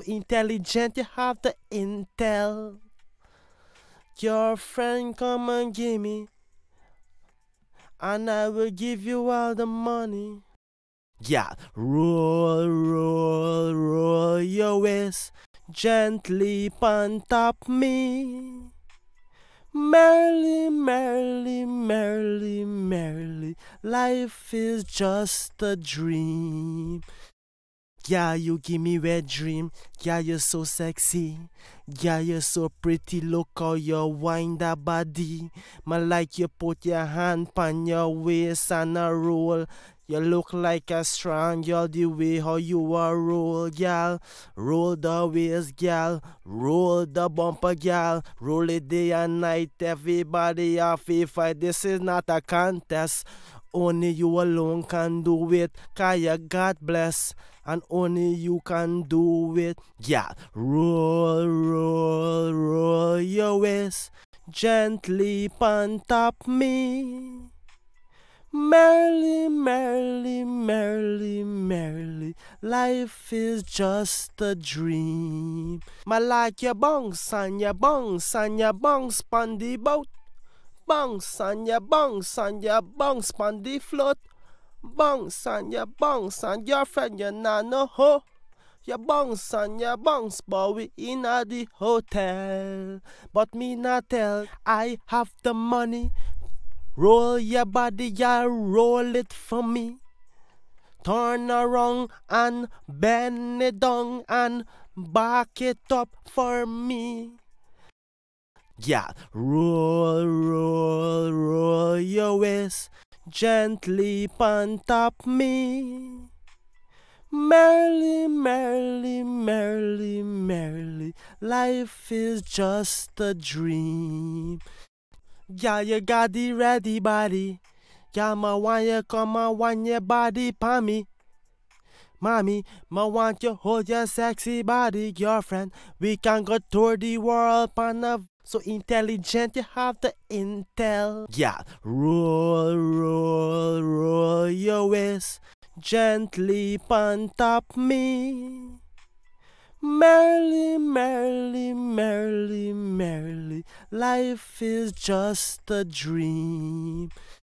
so intelligent, you have the intel. Your friend come and give me, and I will give you all the money. Yeah, roll, roll, roll your waist gently on top me. Merrily, merrily, merrily, merrily, life is just a dream. Yeah, you give me wet dream. Yeah, you're so sexy. Yeah, you're so pretty. Look how you wind up body. My like you put your hand on your waist and a roll. You look like a strong. y'all, the way how you are roll, girl. Roll the waist, gal. Roll the bumper, gal. Roll it day and night, everybody off if I This is not a contest. Only you alone can do it, Kaya, God bless and only you can do it. Yeah, roll, roll, roll your waist gently on top me. Merrily, merrily, merrily, merrily, life is just a dream. My like your bongs and your bongs and your bongs on the boat. Bongs and your bongs and your bongs on the float bounce and you bounce and your friend you nah no ho. You bounce and you bounce, but we in a the hotel. But me not tell, I have the money. Roll your body, ya roll it for me. Turn around and bend it down and back it up for me. Yeah, roll, roll, roll your waist gently on top me. Merrily, merrily, merrily, merrily, life is just a dream. Yeah, you got the ready body. Yeah, my want you come on, want your body pa Mommy, ma want you hold your sexy body, girlfriend. We can go tour the world on so intelligent, you have the intel. Yeah, roll, roll, roll your waist gently on top me. Merrily, merrily, merrily, merrily, life is just a dream.